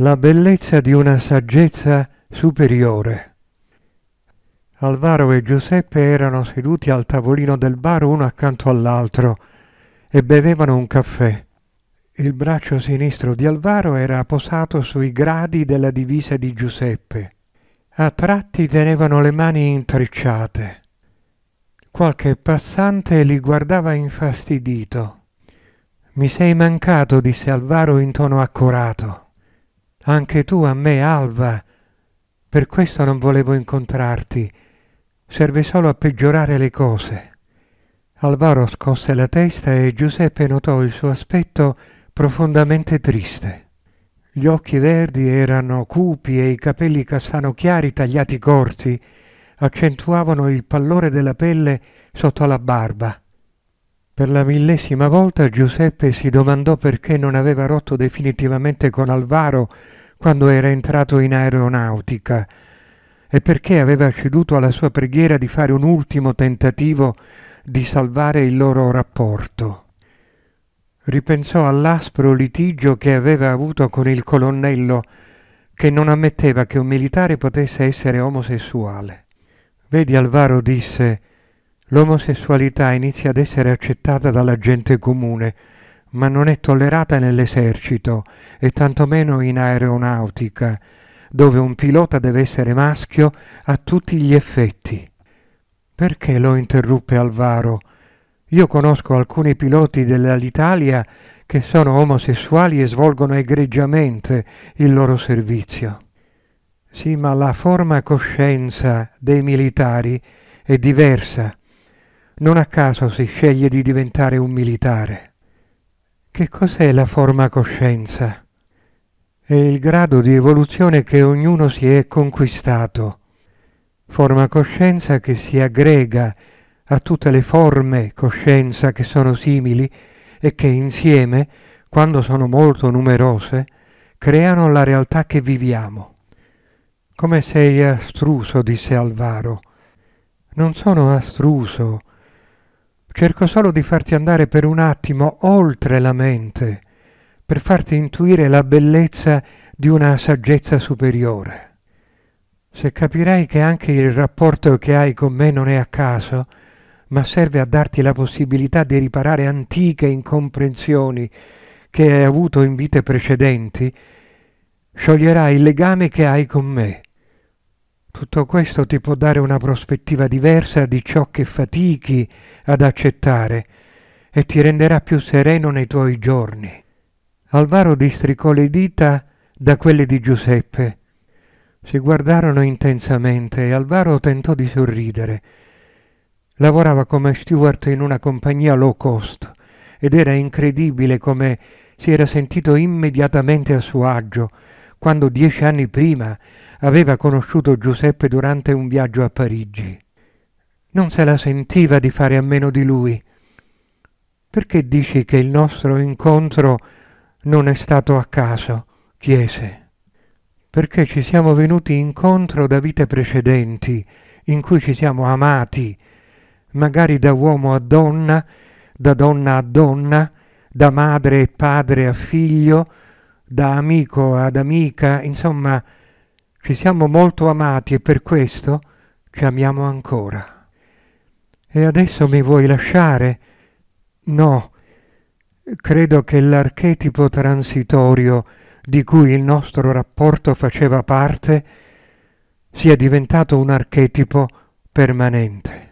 la bellezza di una saggezza superiore. Alvaro e Giuseppe erano seduti al tavolino del bar uno accanto all'altro e bevevano un caffè. Il braccio sinistro di Alvaro era posato sui gradi della divisa di Giuseppe. A tratti tenevano le mani intrecciate. Qualche passante li guardava infastidito. Mi sei mancato, disse Alvaro in tono accorato anche tu a me, Alva. Per questo non volevo incontrarti. Serve solo a peggiorare le cose. Alvaro scosse la testa e Giuseppe notò il suo aspetto profondamente triste. Gli occhi verdi erano cupi e i capelli castano chiari tagliati corti accentuavano il pallore della pelle sotto la barba. Per la millesima volta Giuseppe si domandò perché non aveva rotto definitivamente con Alvaro quando era entrato in aeronautica e perché aveva ceduto alla sua preghiera di fare un ultimo tentativo di salvare il loro rapporto. Ripensò all'aspro litigio che aveva avuto con il colonnello che non ammetteva che un militare potesse essere omosessuale. Vedi, Alvaro disse, L'omosessualità inizia ad essere accettata dalla gente comune, ma non è tollerata nell'esercito e tantomeno in aeronautica, dove un pilota deve essere maschio a tutti gli effetti. Perché lo interruppe Alvaro? Io conosco alcuni piloti dell'Italia che sono omosessuali e svolgono egregiamente il loro servizio. Sì, ma la forma coscienza dei militari è diversa non a caso si sceglie di diventare un militare. Che cos'è la forma coscienza? È il grado di evoluzione che ognuno si è conquistato. Forma coscienza che si aggrega a tutte le forme coscienza che sono simili e che insieme, quando sono molto numerose, creano la realtà che viviamo. Come sei astruso, disse Alvaro. Non sono astruso, Cerco solo di farti andare per un attimo oltre la mente, per farti intuire la bellezza di una saggezza superiore. Se capirai che anche il rapporto che hai con me non è a caso, ma serve a darti la possibilità di riparare antiche incomprensioni che hai avuto in vite precedenti, scioglierai il legame che hai con me tutto questo ti può dare una prospettiva diversa di ciò che fatichi ad accettare e ti renderà più sereno nei tuoi giorni. Alvaro districò le dita da quelle di Giuseppe. Si guardarono intensamente e Alvaro tentò di sorridere. Lavorava come steward in una compagnia low cost ed era incredibile come si era sentito immediatamente a suo agio quando dieci anni prima aveva conosciuto Giuseppe durante un viaggio a Parigi. Non se la sentiva di fare a meno di lui. Perché dici che il nostro incontro non è stato a caso? chiese. Perché ci siamo venuti incontro da vite precedenti, in cui ci siamo amati, magari da uomo a donna, da donna a donna, da madre e padre a figlio, da amico ad amica, insomma ci siamo molto amati e per questo ci amiamo ancora. E adesso mi vuoi lasciare? No, credo che l'archetipo transitorio di cui il nostro rapporto faceva parte sia diventato un archetipo permanente.